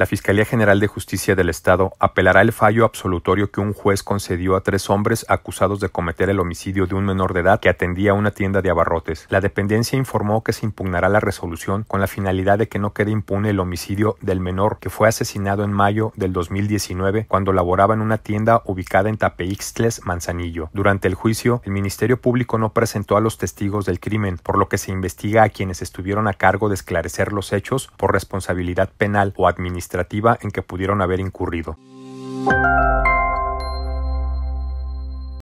la Fiscalía General de Justicia del Estado apelará el fallo absolutorio que un juez concedió a tres hombres acusados de cometer el homicidio de un menor de edad que atendía una tienda de abarrotes. La dependencia informó que se impugnará la resolución con la finalidad de que no quede impune el homicidio del menor que fue asesinado en mayo del 2019 cuando laboraba en una tienda ubicada en Tapeixtles, Manzanillo. Durante el juicio, el Ministerio Público no presentó a los testigos del crimen, por lo que se investiga a quienes estuvieron a cargo de esclarecer los hechos por responsabilidad penal o administrativa en que pudieron haber incurrido.